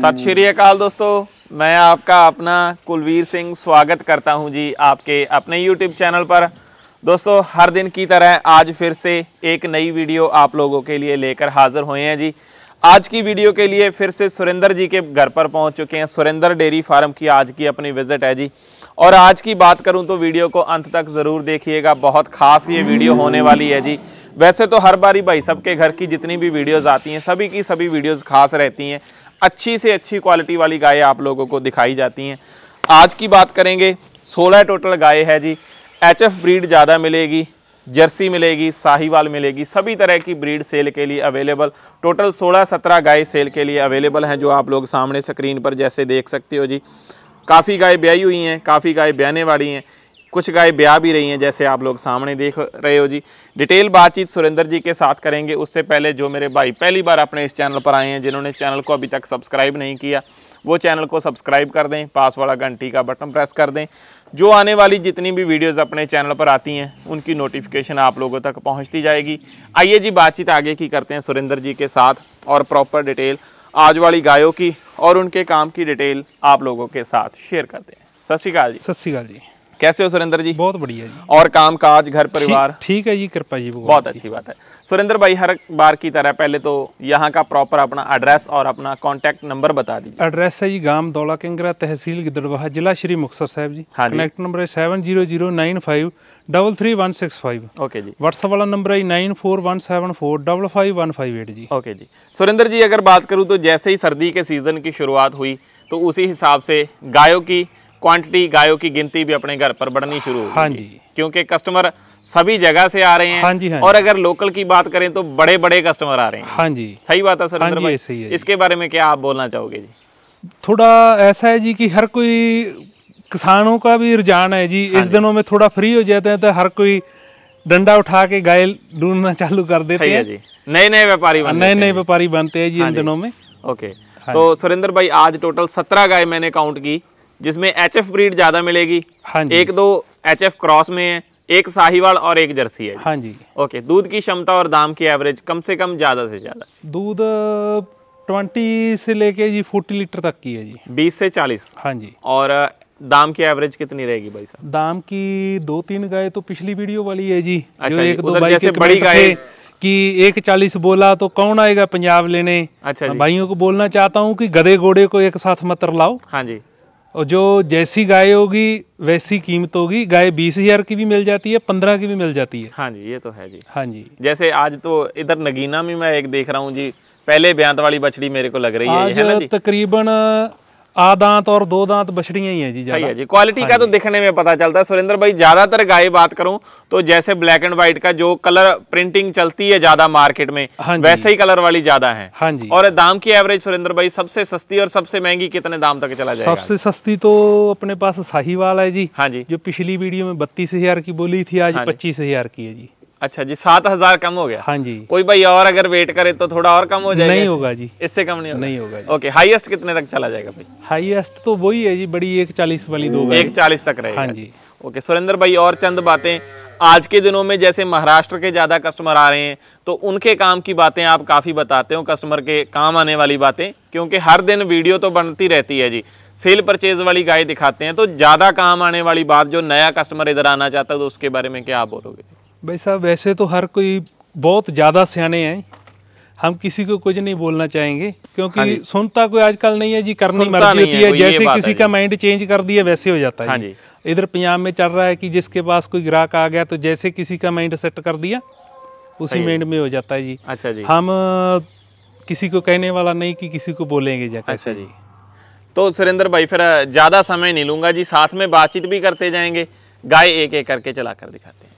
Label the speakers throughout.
Speaker 1: सत
Speaker 2: श्री अकाल दोस्तों मैं आपका अपना कुलवीर सिंह स्वागत करता हूं जी आपके अपने YouTube चैनल पर दोस्तों हर दिन की तरह आज फिर से एक नई वीडियो आप लोगों के लिए लेकर हाजिर हुए हैं जी आज की वीडियो के लिए फिर से सुरेंद्र जी के घर पर पहुंच चुके हैं सुरेंद्र डेयरी फार्म की आज की अपनी विजिट है जी और आज की बात करूँ तो वीडियो को अंत तक ज़रूर देखिएगा बहुत खास ये वीडियो होने वाली है जी वैसे तो हर बारी भाई सबके घर की जितनी भी वीडियोज़ आती हैं सभी की सभी वीडियोज़ खास रहती हैं अच्छी से अच्छी क्वालिटी वाली गायें आप लोगों को दिखाई जाती हैं आज की बात करेंगे 16 टोटल गायें है जी एच एफ ब्रीड ज़्यादा मिलेगी जर्सी मिलेगी साहिवाल मिलेगी सभी तरह की ब्रीड सेल के लिए अवेलेबल टोटल 16-17 गाय सेल के लिए अवेलेबल हैं जो आप लोग सामने स्क्रीन पर जैसे देख सकते हो जी काफ़ी गाय ब्याई हुई हैं काफ़ी गाय ब्याने वाली हैं कुछ गाय ब्याह भी रही हैं जैसे आप लोग सामने देख रहे हो जी डिटेल बातचीत सुरेंद्र जी के साथ करेंगे उससे पहले जो मेरे भाई पहली बार अपने इस चैनल पर आए हैं जिन्होंने चैनल को अभी तक सब्सक्राइब नहीं किया वो चैनल को सब्सक्राइब कर दें पास वाला घंटी का बटन प्रेस कर दें जो आने वाली जितनी भी वीडियोस अपने चैनल पर आती हैं उनकी नोटिफिकेशन आप लोगों तक पहुंचती जाएगी आइए जी बातचीत आगे की करते हैं सुरेंद्र जी के साथ और प्रॉपर डिटेल आज वाली गायों की और उनके काम की डिटेल आप लोगों के साथ शेयर करते हैं सत श्रीकाल जी सत श्रीकाल जी कैसे हो सुरेंद्र जी बहुत बढ़िया जी और काम काज घर परिवार ठीक है जी कृपा जी बहुत अच्छी बात है सुरेंद्र भाई हर बार की तरह पहले तो यहाँ का प्रॉपर अपना एड्रेस और अपना कॉन्टैक्ट नंबर बता दीजिए
Speaker 1: एड्रेस है जी गांव दौला किंगरा तहसील गिदड़वाह जिला श्री मुक्सर साहब जी कनेक्ट हाँ नंबर है seven zero zero nine five double three one six five okay जी व्हाट्सअप वाला नंबर है nine four one seven four double five one five eight जी ओके जी
Speaker 2: सुरेंद्र जी अगर बात करूँ तो जैसे ही सर्दी के सीज़न की शुरुआत हुई तो उसी हिसाब से गायों की क्वांटिटी गायों की गिनती भी अपने घर पर बढ़नी शुरू होगी हाँ जी क्योंकि कस्टमर सभी जगह से आ रहे हैं हाँ जी हाँ और अगर लोकल की बात करें तो बड़े बड़े कस्टमर आ रहे हैं हाँ जी सही बात है सर हाँ भाई सही है इसके बारे में क्या आप बोलना चाहोगे जी
Speaker 1: थोड़ा ऐसा है जी कि हर कोई किसानों का भी रुझान है जी हाँ इस जी। दिनों में थोड़ा फ्री हो जाते हैं तो हर कोई डंडा उठा के गाय ढूंढना चालू कर देते हैं जी
Speaker 2: नए नए व्यापारी नए नए
Speaker 1: व्यापारी बनते हैं जी इन हाँ दिनों में
Speaker 2: ओके हाँ तो सुरेंद्र भाई आज टोटल सत्रह गाय मैंने काउंट की जिसमें एच एफ ब्रीड ज़्यादा मिलेगी हाँ जी। एक दो एच एफ क्रॉस में है एक साहिवाल और एक जर्सी है हाँ जी ओके दूध की क्षमता और दाम की एवरेज कम से कम ज़्यादा से ज़्यादा
Speaker 1: दूध ट्वेंटी से लेके जी
Speaker 2: फोर्टी लीटर तक की है जी बीस से चालीस हाँ जी और दाम की एवरेज कितनी रहेगी भाई साहब
Speaker 1: दाम की दो तीन गाय तो पिछली वीडियो वाली है जी अच्छा जो एक दो जैसे बड़ी गाय कि एक चालीस बोला तो कौन आएगा पंजाब लेने अच्छा भाइयों को बोलना चाहता हूँ कि गधे घोड़े को एक साथ मत लाओ हाँ जी और जो जैसी गाय होगी वैसी कीमत होगी गाय बीस हजार की भी मिल जाती है पंद्रह की भी मिल जाती है हाँ जी ये तो है जी हाँ जी
Speaker 2: जैसे आज तो इधर नगीना में मैं एक देख रहा हूँ जी पहले ब्यांत वाली बछड़ी मेरे को लग रही है
Speaker 1: तकरीबन आदांत और दो दांत बछड़िया ही है जी सही है जी क्वालिटी का हाँ तो
Speaker 2: दिखने में पता चलता है सुरेंद्र भाई ज्यादातर गाय बात करूं तो जैसे ब्लैक एंड व्हाइट का जो कलर प्रिंटिंग चलती है ज्यादा मार्केट में हाँ वैसे ही कलर वाली ज्यादा है हाँ जी और दाम की एवरेज सुरेंद्र भाई सबसे सस्ती और सबसे महंगी कितने दाम तक चला जाए सबसे
Speaker 1: सस्ती तो अपने पास वाल है जी हाँ जी जो पिछली वीडियो में बत्तीस की बोली थी आज हाँ पच्चीस की है जी
Speaker 2: अच्छा जी सात हजार कम हो गया हाँ जी कोई भाई और अगर वेट करे तो थोड़ा और कम हो जाएगा नहीं होगा जी इससे कम नहीं होगा नहीं होगा ओके हाईएस्ट कितने तक चला जाएगा भाई
Speaker 1: हाईएस्ट तो वही है जी बड़ी एक चालीस वाली दो एक
Speaker 2: चालीस तक रहेगा हाँ जी ओके सुरेंद्र भाई और चंद बातें आज के दिनों में जैसे महाराष्ट्र के ज़्यादा कस्टमर आ रहे हैं तो उनके काम की बातें आप काफ़ी बताते हो कस्टमर के काम आने वाली बातें क्योंकि हर दिन वीडियो तो बनती रहती है जी सेल परचेज वाली गाय दिखाते हैं तो ज़्यादा काम आने वाली बात जो नया कस्टमर इधर आना चाहता है तो उसके बारे में क्या आप बोलोगे जी
Speaker 1: भाई साहब वैसे तो हर कोई बहुत ज़्यादा सियाने हैं हम किसी को कुछ नहीं बोलना चाहेंगे क्योंकि हाँ सुनता कोई आजकल नहीं है जी करनी मर्जी होती है तो जैसे किसी है का माइंड चेंज कर दिया वैसे हो जाता है हाँ जी इधर पंजाब में चल रहा है कि जिसके पास कोई ग्राहक आ गया तो जैसे किसी का माइंड सेट कर दिया उसी माइंड में हो जाता है जी अच्छा जी हम किसी को कहने वाला नहीं कि किसी को बोलेंगे अच्छा जी
Speaker 2: तो सुरेंद्र भाई फिर ज़्यादा समय नहीं लूंगा जी साथ में बातचीत भी करते जाएंगे गाय एक एक करके चला कर दिखाते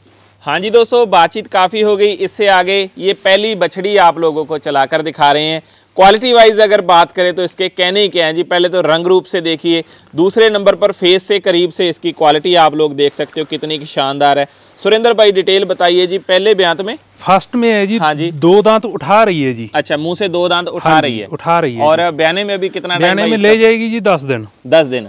Speaker 2: हाँ जी दोस्तों बातचीत काफ़ी हो गई इससे आगे ये पहली बछड़ी आप लोगों को चलाकर दिखा रहे हैं क्वालिटी वाइज अगर बात करें तो इसके कहने ही क्या हैं जी पहले तो रंग रूप से देखिए दूसरे नंबर पर फेस से करीब से इसकी क्वालिटी आप लोग देख सकते हो कितनी की शानदार है सुरेंद्र भाई डिटेल बताइए जी पहले ब्यांत में
Speaker 1: फर्स्ट में है जी हाँ जी दो दांत उठा रही है जी
Speaker 2: अच्छा मुंह से दो दांत उठा हाँ रही है उठा रही है और बयाने में अभी कितना बयाने में ले जाएगी जी दस दिन दस दिन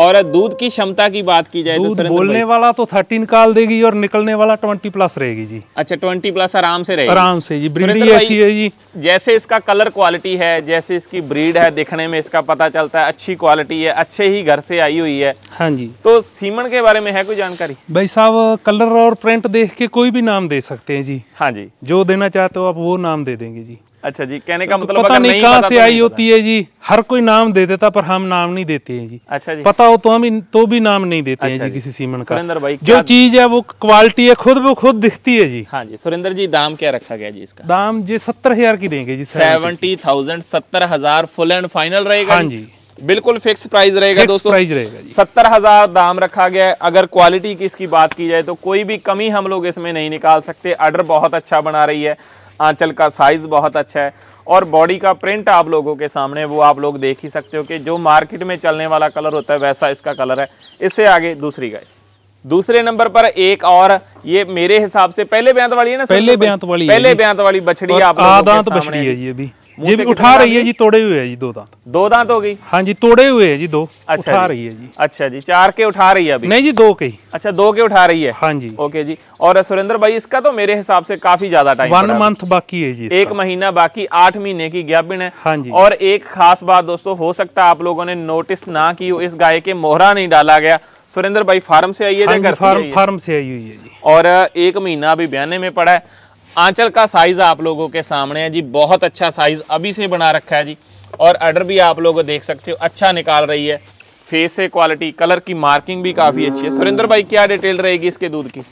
Speaker 2: और दूध की क्षमता की बात की जाए तो दूध तो बोलने
Speaker 1: वाला तो थर्टीन काल देगी और निकलने वाला ट्वेंटी प्लस रहेगी जी
Speaker 2: अच्छा ट्वेंटी प्लस आराम से रहेगी आराम से जी ब्रीड ऐसी है जी जैसे इसका कलर क्वालिटी है जैसे इसकी ब्रीड है दिखने में इसका पता चलता है अच्छी क्वालिटी है अच्छे ही घर से आई हुई है हाँ जी तो सीमन के बारे में है कोई जानकारी
Speaker 1: भाई साहब कलर और प्रिंट देख के कोई भी नाम दे सकते हैं जी हाँ जी जो देना चाहते हो आप वो नाम दे देंगे जी
Speaker 2: अच्छा जी कहने का मतलब पता नहीं कहाँ से तो आई
Speaker 1: होती है जी हर कोई नाम दे देता पर हम नाम नहीं देते हैं जी अच्छा जी पता हो तो हम तो भी नाम नहीं देते अच्छा हैं जी जी किसी सीमेंट का सुरेंद्र भाई जो चीज है वो क्वालिटी है खुद वो खुद दिखती है जी
Speaker 2: हाँ जी सुरेंद्र जी दाम क्या रखा गया जी इसका
Speaker 1: दाम जी सत्तर हजार की देंगे जी सेवेंटी
Speaker 2: थाउजेंड सत्तर हजार फुल एंड फाइनल रहेगा हाँ जी बिल्कुल फिक्स प्राइस रहेगा दोस्तों प्राइस रहेगा सत्तर हजार दाम रखा गया है अगर क्वालिटी की इसकी बात की जाए तो कोई भी कमी हम लोग इसमें नहीं निकाल सकते आर्डर बहुत अच्छा बना रही है आंचल का साइज़ बहुत अच्छा है और बॉडी का प्रिंट आप लोगों के सामने वो आप लोग देख ही सकते हो कि जो मार्केट में चलने वाला कलर होता है वैसा इसका कलर है इससे आगे दूसरी गाय दूसरे नंबर पर एक और ये मेरे हिसाब से पहले ब्यांत वाली है ना पहले ब्यांत वाली पहले ब्यांत वाली बछड़ी आप के सामने है
Speaker 1: ये भी जी भी उठा रही है जी तोड़े हुए है जी दो दांत दो दांत
Speaker 2: हो गई हाँ जी तोड़े हुए है जी दो अच्छा उठा रही है जी अच्छा जी चार के उठा रही है अभी नहीं जी दो के अच्छा दो के उठा रही है हाँ जी ओके जी और सुरेंद्र भाई इसका तो मेरे हिसाब से काफी ज्यादा टाइम वन मंथ बाकी है जी एक महीना बाकी आठ महीने की गैपिन है हाँ जी और एक खास बात दोस्तों हो सकता है आप लोगों ने नोटिस ना की इस गाय के मोहरा नहीं डाला गया सुरेंद्र भाई फार्म से आई है फार्म फार्म
Speaker 1: से आई हुई है जी
Speaker 2: और एक महीना अभी बयाने में पड़ा है आंचल का साइज़ आप लोगों के सामने है जी बहुत अच्छा साइज़ अभी से बना रखा है जी और अर्डर भी आप लोग देख सकते हो अच्छा निकाल रही है फेस से क्वालिटी कलर की मार्किंग भी काफ़ी अच्छी है सुरेंद्र भाई क्या डिटेल रहेगी इसके दूध की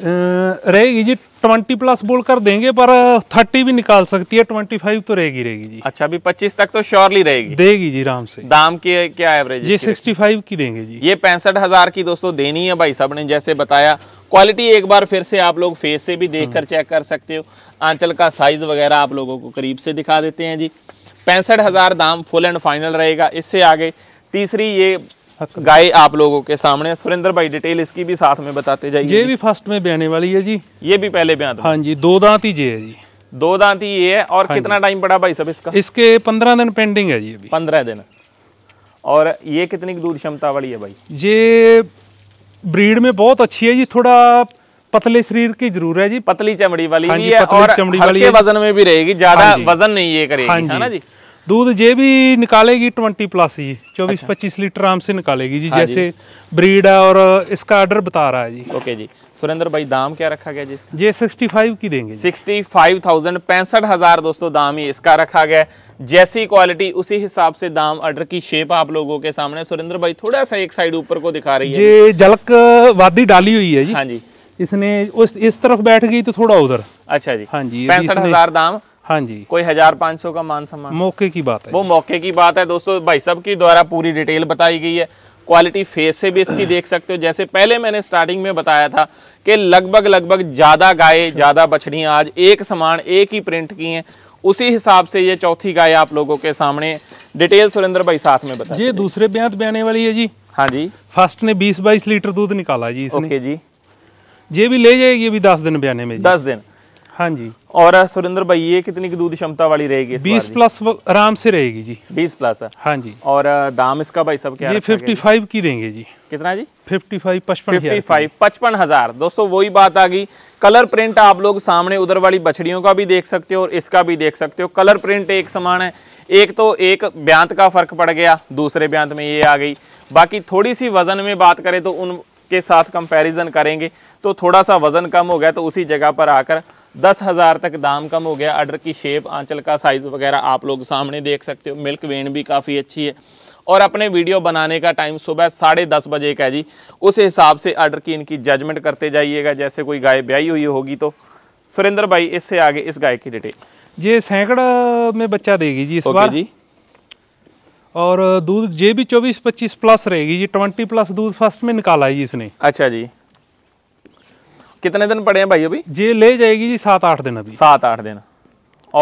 Speaker 1: रहेगी जी ट्वेंटी प्लस बोल कर देंगे पर थर्टी भी निकाल सकती है ट्वेंटी फाइव तो रहेगी रहेगी जी
Speaker 2: अच्छा अभी पच्चीस तक तो श्योरली रहेगी देगी जी आराम से दाम की क्या एवरेज ये सिक्सटी फाइव की देंगे जी ये पैंसठ हजार की दोस्तों देनी है भाई साहब ने जैसे बताया क्वालिटी एक बार फिर से आप लोग फेस से भी देख कर चेक कर सकते हो आंचल का साइज वगैरह आप लोगों को करीब से दिखा देते हैं जी पैंसठ हजार दाम फुल एंड फाइनल रहेगा इससे आगे तीसरी ये गाय आप लोगों के सामने सुरेंद्र भाई डिटेल इसकी भी साथ में बताते जाइए ये
Speaker 1: भी फर्स्ट में बहने वाली है जी ये भी पहले ब्यात हाँ जी दो दांत ही जे है जी
Speaker 2: दो दांत ही ये है और हाँ कितना टाइम पड़ा भाई सब इसका
Speaker 1: इसके पंद्रह दिन पेंडिंग है जी पंद्रह दिन
Speaker 2: और ये कितनी दूध क्षमता वाली है भाई
Speaker 1: ये ब्रीड में बहुत अच्छी है जी थोड़ा पतले शरीर की जरूर है जी पतली चमड़ी वाली हाँ भी है और हल्के वजन में भी रहेगी ज्यादा हाँ वजन
Speaker 2: नहीं ये करेगी हाँ है ना जी
Speaker 1: दूध जे भी निकालेगी ट्वेंटी प्लस जी चौबीस अच्छा। पच्चीस लीटर आराम से निकालेगी जी हाँ जैसे जी। ब्रीड है और इसका ऑर्डर
Speaker 2: बता रहा है जी ओके जी सुरेंद्र भाई दाम क्या रखा गया जी इसका
Speaker 1: ये सिक्सटी फाइव की देंगे
Speaker 2: सिक्सटी फाइव थाउजेंड पैंसठ हजार दोस्तों दाम ही इसका रखा गया जैसी क्वालिटी उसी हिसाब से दाम ऑर्डर की शेप आप लोगों के सामने सुरेंद्र भाई थोड़ा सा एक साइड ऊपर को दिखा रही है ये
Speaker 1: झलक वादी डाली हुई है जी हाँ जी इसने उस इस तरफ बैठ गई तो थोड़ा उधर अच्छा जी हाँ जी पैंसठ हजार दाम हाँ जी
Speaker 2: कोई हजार पाँच सौ का मान सम्मान
Speaker 1: मौके की बात है
Speaker 2: वो मौके की बात है दोस्तों भाई साहब की द्वारा पूरी डिटेल बताई गई है क्वालिटी फेस से भी इसकी देख सकते हो जैसे पहले मैंने स्टार्टिंग में बताया था कि लगभग लगभग ज़्यादा गाय ज़्यादा बछड़ियाँ आज एक समान एक ही प्रिंट की हैं उसी हिसाब से ये चौथी गाय आप लोगों के सामने डिटेल सुरेंद्र भाई साथ में बताए ये
Speaker 1: दूसरे ब्यांत ब्याने वाली है जी हाँ जी फर्स्ट ने बीस बाईस लीटर दूध निकाला जी ओके जी ये भी ले जाएगी अभी दस दिन ब्याने में दस दिन हाँ जी और
Speaker 2: सुरेंद्र भाई ये कितनी की दूध क्षमता वाली रहेगी बीस प्लस
Speaker 1: आराम से रहेगी जी
Speaker 2: बीस प्लस हाँ जी और दाम इसका भाई सब क्या फिफ्टी फाइव की रहेंगे जी कितना जी फिफ्टी फाइव पचपन फिफ्टी फाइव पचपन हजार दोस्तों वही बात आ गई कलर प्रिंट आप लोग सामने उधर वाली बछड़ियों का भी देख सकते हो और इसका भी देख सकते हो कलर प्रिंट एक समान है एक तो एक ब्यांत का फर्क पड़ गया दूसरे ब्यांत में ये आ गई बाकी थोड़ी सी वजन में बात करें तो उनके साथ कंपैरिजन करेंगे तो थोड़ा सा वजन कम हो गया तो उसी जगह पर आकर दस हज़ार तक दाम कम हो गया अर्डर की शेप आंचल का साइज़ वगैरह आप लोग सामने देख सकते हो मिल्क वेन भी काफ़ी अच्छी है और अपने वीडियो बनाने का टाइम सुबह साढ़े दस बजे का है जी उस हिसाब से आर्डर की इनकी जजमेंट करते जाइएगा जैसे कोई गाय ब्याई हुई होगी तो सुरेंद्र भाई इससे आगे इस गाय की डिटेल
Speaker 1: ये सैकड़ा में बच्चा देगी जी इस बार जी और दूध ये भी चौबीस पच्चीस प्लस रहेगी जी ट्वेंटी प्लस दूध फर्स्ट में निकाला है जी इसने अच्छा
Speaker 2: जी कितने दिन पड़े हैं भाई अभी ये ले जाएगी जी सात आठ दिन अभी सात आठ दिन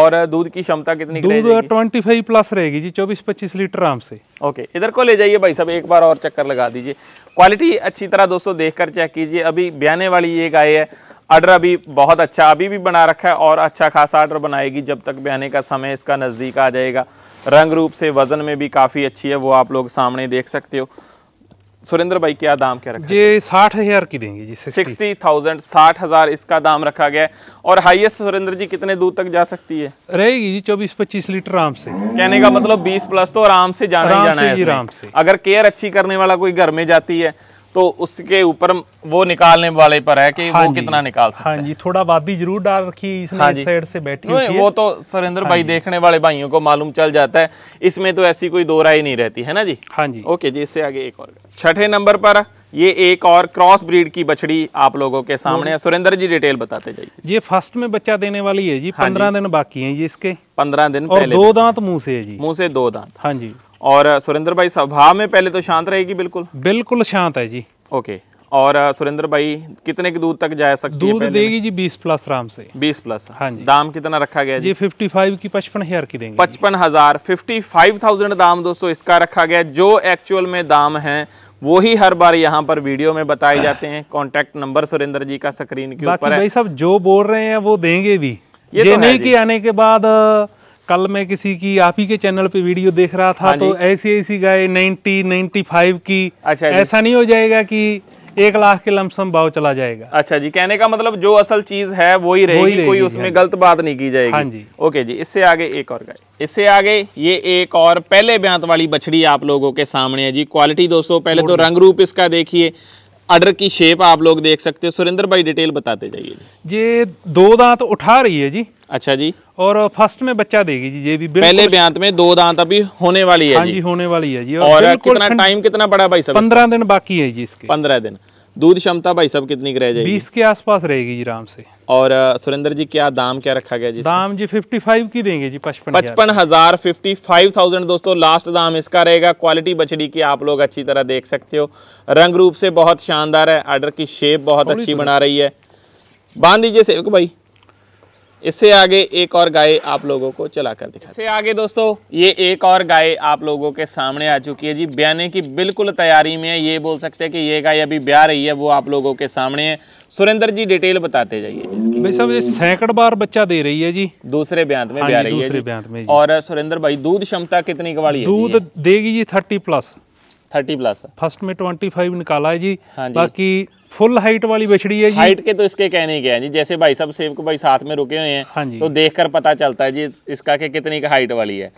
Speaker 2: और दूध की क्षमता कितनी दूध
Speaker 1: ट्वेंटी फाइव प्लस रहेगी जी चौबीस पच्चीस लीटर आराम से
Speaker 2: ओके इधर को ले जाइए भाई साहब एक बार और चक्कर लगा दीजिए क्वालिटी अच्छी तरह दोस्तों देखकर चेक कीजिए अभी ब्याने वाली ये गाय है आर्डर अभी बहुत अच्छा अभी भी बना रखा है और अच्छा खासा आर्डर बनाएगी जब तक ब्याने का समय इसका नज़दीक आ जाएगा रंग रूप से वज़न में भी काफ़ी अच्छी है वो आप लोग सामने देख सकते हो सुरेंद्र भाई क्या दाम क्या रखा ये साठ हजार की देंगे जी सिक्सटी थाउजेंड साठ हजार इसका दाम रखा गया और हाईएस्ट सुरेंद्र जी कितने दूर तक जा सकती है
Speaker 1: रहेगी जी चौबीस पच्चीस लीटर आराम से कहने का मतलब
Speaker 2: बीस प्लस तो आराम से जाना ही जाना है आराम से अगर केयर अच्छी करने वाला कोई घर में जाती है तो उसके ऊपर वो निकालने वाले पर है कि हाँ वो कितना निकाल सकते हाँ जी थोड़ा वादी जरूर डाल रखी हाँ साइड से बैठी है वो तो सुरेंद्र हाँ भाई देखने वाले भाइयों को मालूम चल जाता है इसमें तो ऐसी कोई दो राय नहीं रहती है ना जी हाँ जी ओके जी इससे आगे एक और छठे नंबर पर ये एक और क्रॉस ब्रीड की बछड़ी आप लोगों के सामने है सुरेंद्र जी डिटेल बताते जाइए
Speaker 1: ये फर्स्ट में बच्चा देने वाली है जी
Speaker 2: हाँ पंद्रह दिन बाकी है ये इसके पंद्रह दिन और दो
Speaker 1: दांत मुंह से है जी मुंह से दो दांत हाँ जी
Speaker 2: और सुरेंद्र भाई सभा में पहले तो शांत रहेगी बिल्कुल बिल्कुल शांत है जी ओके और सुरेंद्र भाई कितने के दूध तक जा सकती दूध है देगी
Speaker 1: जी 20 प्लस राम से 20 प्लस हाँ जी दाम
Speaker 2: कितना रखा गया जी, जी 55 की पचपन हजार की देंगे पचपन हजार फिफ्टी फाइव थाउजेंड दाम दोस्तों इसका रखा गया जो एक्चुअल में दाम है वो ही हर बार यहाँ पर वीडियो में बताए जाते हैं कॉन्टेक्ट नंबर सुरेंद्र जी का स्क्रीन के ऊपर है
Speaker 1: भाई जो बोल रहे हैं वो देंगे भी ये तो नहीं की आने के बाद कल मैं किसी की आप ही के चैनल पे वीडियो देख रहा था हाँ तो ऐसी ऐसी गाय 90 95 की अच्छा ऐसा नहीं हो जाएगा कि एक लाख के
Speaker 2: लमसम भाव चला जाएगा अच्छा जी कहने का मतलब जो असल चीज है वो ही रहेगी रहे कोई उसमें हाँ गलत बात नहीं की जाएगी हाँ जी ओके जी इससे आगे एक और गाय इससे आगे ये एक और पहले ब्यांत वाली बछड़ी आप लोगों के सामने है जी क्वालिटी दोस्तों पहले तो रंग रूप इसका देखिए आर्डर की शेप आप लोग देख सकते हो सुरेंद्र भाई डिटेल बताते जाइए
Speaker 1: ये दो दांत उठा रही है जी
Speaker 2: अच्छा जी और फर्स्ट में बच्चा देगी जी ये भी पहले ब्यांत में दो दांत अभी होने वाली है हाँ जी
Speaker 1: होने वाली है जी और, और कितना
Speaker 2: टाइम कितना बड़ा भाई पंद्रह दिन बाकी है जी इसके पंद्रह दिन दूध क्षमता भाई सब कितनी रह जाएगी बीस के आसपास रहेगी जी आराम से और सुरेंद्र जी क्या दाम क्या रखा गया जी दाम
Speaker 1: जी फाइव की देंगे जी पचपन पचपन
Speaker 2: हजार फिफ्टी फाइव थाउजेंड दोस्तों लास्ट दाम इसका रहेगा क्वालिटी बछड़ी की आप लोग अच्छी तरह देख सकते हो रंग रूप से बहुत शानदार है आर्डर की शेप बहुत अच्छी बना रही है बांध दीजिए सेवक भाई इससे आगे एक और गाय आप लोगों को चला कर दिखा इससे आगे दोस्तों ये एक और गाय आप लोगों के सामने आ चुकी है जी ब्याने की बिल्कुल तैयारी में है ये बोल सकते हैं कि ये गाय अभी ब्या रही है वो आप लोगों के सामने है सुरेंद्र जी डिटेल बताते जाइए सैकड़ बार बच्चा दे रही है जी दूसरे ब्यांत में हाँ ब्या रही है और सुरेंद्र भाई दूध क्षमता कितनी कवाड़ी दूध देगी जी thirty plus thirty plus first में ट्वेंटी फाइव निकाला है जी हाँ बाकी
Speaker 1: फुल हाइट वाली बछड़ी है हाइट
Speaker 2: के तो इसके कहने के हैं जी जैसे भाई साहब सेवक भाई साथ में रुके हुए हैं हाँ तो देखकर पता चलता है जी इसका के कितनी का हाइट वाली है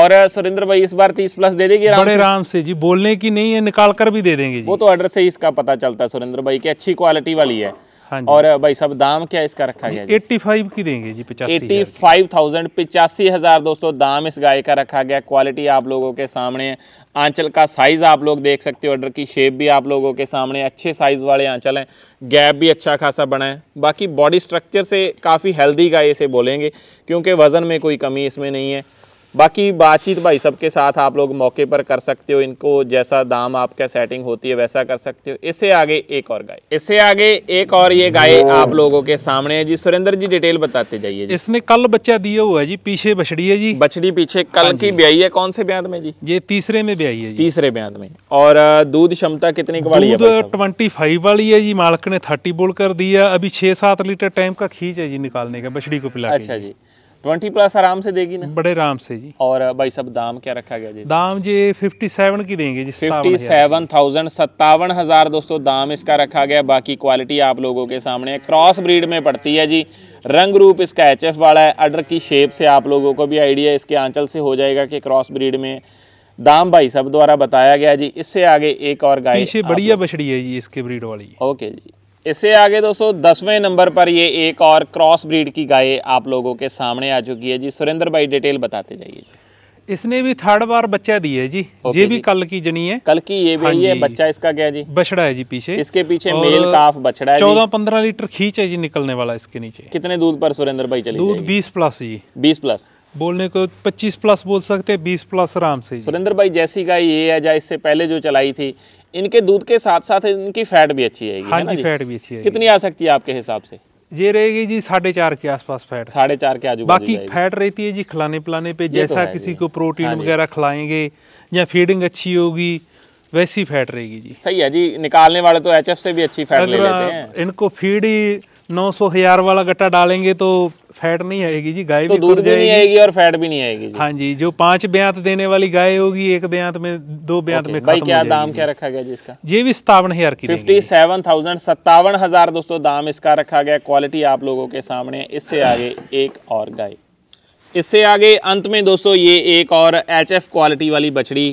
Speaker 2: और सुरेंद्र भाई इस बार तीस प्लस दे देगी आराम
Speaker 1: से जी बोलने की नहीं है निकाल कर भी दे देंगे वो
Speaker 2: तो ऑर्डर से ही इसका पता चलता है सुरेंद्र भाई की अच्छी क्वालिटी वाली है हाँ और भाई साहब दाम क्या इसका रखा गया
Speaker 1: एट्टी फाइव की देंगे जी पचास एट्टी
Speaker 2: फाइव थाउजेंड पिचासी हजार दोस्तों दाम इस गाय का रखा गया क्वालिटी आप लोगों के सामने आंचल का साइज़ आप लोग देख सकते हो ऑर्डर की शेप भी आप लोगों के सामने अच्छे साइज़ वाले आंचल हैं गैप भी अच्छा खासा बना है बाकी बॉडी स्ट्रक्चर से काफ़ी हेल्दी का इसे बोलेंगे क्योंकि वज़न में कोई कमी इसमें नहीं है बाकी बातचीत भाई सबके साथ आप लोग मौके पर कर सकते हो इनको जैसा दाम आपका सेटिंग होती है वैसा कर सकते हो इससे आगे एक और गाय इससे आगे एक और ये गाय आप लोगों के सामने है जी सुरेंद्र जी डिटेल बताते जाइए इसमें
Speaker 1: कल बच्चा दिया हुआ है जी पीछे बछड़ी है जी बछड़ी पीछे कल हाँ की ब्याई है कौन से ब्यांत में जी ये तीसरे में ब्याई
Speaker 2: है तीसरे ब्यांत में और दूध क्षमता कितनी वाली
Speaker 1: ट्वेंटी फाइव वाली है जी मालक ने थर्टी बोल कर दिया अभी छह सात लीटर टाइम का खींच है जी निकालने का बछड़ी को पिला अच्छा जी
Speaker 2: ट्वेंटी प्लस आराम से देगी ना बड़े आराम से जी और भाई सब दाम क्या रखा गया जी
Speaker 1: दाम जी फिफ्टी सेवन की देंगे जी फिफ्टी सेवन
Speaker 2: थाउजेंड सत्तावन हजार दोस्तों दाम इसका रखा गया बाकी क्वालिटी आप लोगों के सामने क्रॉस ब्रीड में पड़ती है जी रंग रूप इसका एच एफ वाला है अडर की शेप से आप लोगों को भी आइडिया इसके आंचल से हो जाएगा कि क्रॉस ब्रीड में दाम भाई सब द्वारा बताया गया जी इससे आगे एक और गाय बढ़िया बछड़ी है जी इसके ब्रीड वाली ओके जी इससे आगे दोस्तों दसवें नंबर पर ये एक और क्रॉस ब्रीड की गाय आप लोगों के सामने आ चुकी है जी सुरेंद्र भाई डिटेल बताते जाइए
Speaker 1: इसने भी थर्ड बार बच्चा दी है जी ये भी कल की जनी है कल की ये भी हाँ ये बच्चा इसका क्या जी बछड़ा है जी पीछे इसके पीछे मेल काफ बछड़ा है चौदह पंद्रह लीटर खींच है जी निकलने वाला इसके नीचे कितने दूध पर सुरेंद्र भाई चले दूध बीस प्लस जी बीस प्लस बोलने को 25 प्लस बोल सकते हैं 20 प्लस आराम से
Speaker 2: सुरेंद्र भाई जैसी गाय ये है या इससे पहले जो चलाई थी इनके दूध के साथ साथ इनकी फैट भी अच्छी है हाँ जी फैट भी अच्छी है कितनी आ सकती है आपके हिसाब से ये रहेगी जी साढ़े चार के आसपास फैट साढ़े चार के आज बाकी
Speaker 1: फैट रहती है जी खिलाने पिलाने पे तो जैसा तो किसी को प्रोटीन हाँ वगैरह खिलाएंगे या फीडिंग अच्छी होगी वैसी फैट रहेगी जी
Speaker 2: सही है जी निकालने वाले तो एचएफ से भी अच्छी फैट ले लेते हैं इनको
Speaker 1: फीड ही नौ सौ हजार वाला गट्टा डालेंगे तो फैट नहीं आएगी जी गाय तो भी दूध भी नहीं आएगी और
Speaker 2: फैट भी नहीं आएगी
Speaker 1: हाँ जी जो पांच ब्यांत देने वाली गाय होगी एक ब्यांत में दो ब्यांत में भाई क्या दाम क्या
Speaker 2: रखा गया जी इसका
Speaker 1: ये भी सत्तावन हजार की फिफ्टी
Speaker 2: सेवन थाउजेंड सत्तावन हजार दोस्तों दाम इसका रखा गया क्वालिटी आप लोगों के सामने इससे आगे एक और गाय इससे आगे अंत में दोस्तों ये एक और एच क्वालिटी वाली बछड़ी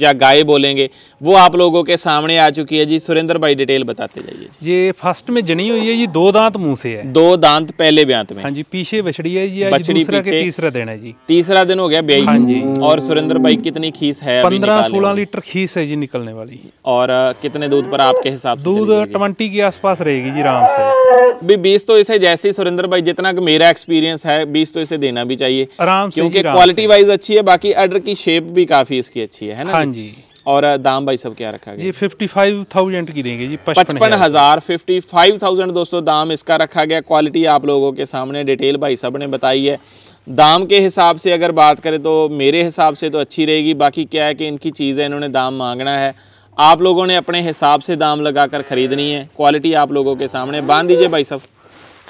Speaker 2: या गाय बोलेंगे वो आप लोगों के सामने आ चुकी है जी सुरेंद्र भाई डिटेल बताते जाइए ये फर्स्ट में जनी हुई है ये दो दांत मुंह से है दो दांत पहले ब्यांत में हाँ जी पीछे बछड़ी है जी बछड़ी पीछे तीसरा दिन है जी तीसरा दिन हो गया ब्याई हाँ जी और सुरेंद्र भाई कितनी खीस है पंद्रह सोलह
Speaker 1: लीटर खीस है जी निकलने
Speaker 2: वाली और कितने दूध पर आपके हिसाब से दूध ट्वेंटी के आसपास रहेगी जी आराम से भी बीस तो इसे जैसे ही सुरेंद्र भाई जितना मेरा एक्सपीरियंस है बीस तो इसे देना भी चाहिए आराम क्योंकि क्वालिटी वाइज अच्छी है बाकी अडर की शेप भी काफी इसकी अच्छी है ना हाँ हाँ जी और दाम भाई सब क्या रखा गया
Speaker 1: फिफ्टी फाइव थाउजेंड की देंगे जी पचपन हज़ार
Speaker 2: फिफ्टी फाइव थाउजेंड दोस्तों दाम इसका रखा गया क्वालिटी आप लोगों के सामने डिटेल भाई सब ने बताई है दाम के हिसाब से अगर बात करें तो मेरे हिसाब से तो अच्छी रहेगी बाकी क्या है कि इनकी चीज़ें इन्होंने दाम मांगना है आप लोगों ने अपने हिसाब से दाम लगाकर ख़रीदनी है क्वालिटी आप लोगों के सामने बांध दीजिए भाई साहब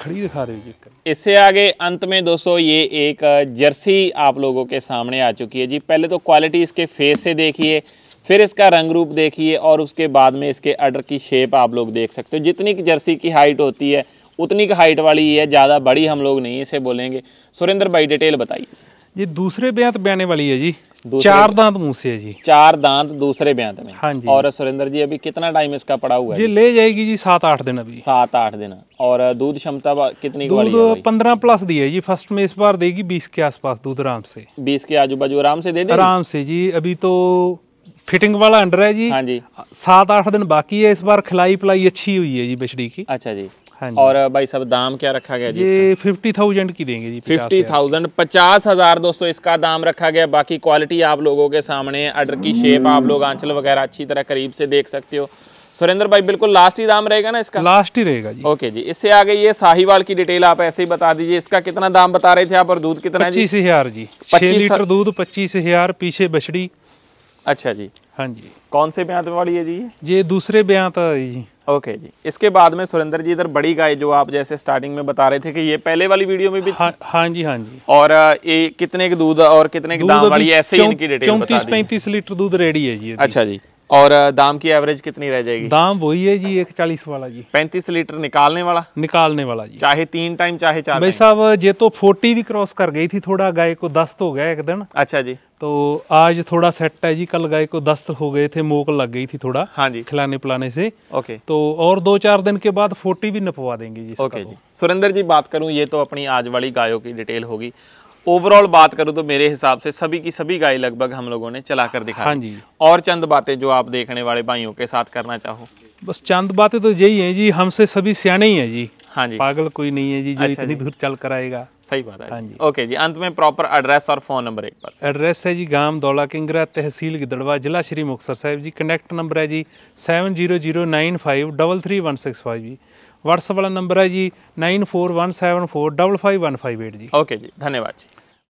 Speaker 1: खड़ी दिखा रही है
Speaker 2: इससे आगे अंत में दोस्तों ये एक जर्सी आप लोगों के सामने आ चुकी है जी पहले तो क्वालिटी इसके फेस से देखिए फिर इसका रंग रूप देखिए और उसके बाद में इसके अडर की शेप आप लोग देख सकते हो जितनी की जर्सी की हाइट होती है उतनी की हाइट वाली है ज़्यादा बड़ी हम लोग नहीं इसे बोलेंगे सुरेंद्र भाई डिटेल बताइए
Speaker 1: जी दूसरे ब्यांत तो ब्याने वाली है जी चार दांत मुंह से है जी
Speaker 2: चार दांत दूसरे ब्यांत में हाँ जी और सुरेंद्र जी अभी कितना टाइम इसका पड़ा हुआ है जी ले जाएगी जी सात आठ दिन अभी सात आठ दिन और दूध क्षमता कितनी दूध
Speaker 1: पंद्रह प्लस दी है जी फर्स्ट में इस बार देगी बीस के आसपास दूध आराम से
Speaker 2: बीस के आजू बाजू आराम से दे आराम से जी अभी तो
Speaker 1: फिटिंग वाला अंडर है जी हाँ जी सात आठ दिन बाकी है इस बार खिलाई पिलाई अच्छी हुई है जी
Speaker 2: बिछड़ी की अच्छा जी हाँ और भाई साहब दाम क्या रखा गया जी फिफ्टी थाउजेंड की देंगे जी फिफ्टी थाउजेंड पचास हजार दोस्तों इसका दाम रखा गया बाकी क्वालिटी आप लोगों के सामने अडर की शेप आप लोग आंचल वगैरह अच्छी तरह करीब से देख सकते हो सुरेंद्र भाई बिल्कुल लास्ट ही दाम रहेगा ना इसका लास्ट ही रहेगा जी ओके जी इससे आगे ये साहिवाल की डिटेल आप ऐसे ही बता दीजिए इसका कितना दाम बता रहे थे आप और दूध कितना पच्चीस हजार जी पच्चीस लीटर
Speaker 1: दूध पच्चीस हजार पीछे बछड़ी
Speaker 2: अच्छा जी हाँ जी कौन से ब्यात वाली है जी ये दूसरे ब्यांत जी ओके जी इसके बाद में सुरेंद्र जी इधर बड़ी गाय जो आप जैसे स्टार्टिंग में बता रहे थे कि ये पहले वाली वीडियो में भी हाँ, हाँ जी हाँ जी और ये कितने के दूध और कितने के दाम वाली ऐसे ही इनकी डिटेल चौंतीस पैंतीस लीटर दूध रेडी है जी अच्छा जी और दाम की एवरेज कितनी रह जाएगी दाम वही है जी एक चालीस वाला जी पैंतीस लीटर निकालने वाला निकालने वाला जी चाहे तीन टाइम चाहे चार भाई
Speaker 1: साहब ये तो फोर्टी भी क्रॉस कर गई थी थोड़ा गाय को दस्त हो गया एक दिन अच्छा जी तो आज थोड़ा सेट है जी कल गाय को दस्त हो गए थे मोक लग गई थी थोड़ा हाँ जी खिलाने पिलाने से ओके तो और दो चार दिन के बाद फोर्टी भी नपवा देंगे जी ओके जी
Speaker 2: तो। सुरेंद्र जी बात करूँ ये तो अपनी आज वाली गायों की डिटेल होगी ओवरऑल बात करूँ तो मेरे हिसाब से सभी की सभी गाय लगभग हम लोगों ने चला कर दिखा हाँ जी और चंद बातें जो आप देखने वाले भाइयों के साथ करना चाहो
Speaker 1: बस चंद बातें तो यही है जी हमसे सभी सियाने ही है जी हाँ जी पागल कोई नहीं है जी जो अच्छा इतनी दूर चल कर आएगा सही बात है हाँ जी
Speaker 2: ओके जी अंत में प्रॉपर एड्रेस और फोन नंबर एक बार
Speaker 1: एड्रेस है जी गांव दौला किंगरा तहसील गिदड़वा जिला श्री मुक्तसर साहब जी कनेक्ट नंबर है जी seven zero zero nine five double three one six five जी WhatsApp ਵਾਲਾ ਨੰਬਰ ਹੈ ਜੀ 9417455158 ਜੀ ਓਕੇ ਜੀ ਧੰਨਵਾਦ ਜੀ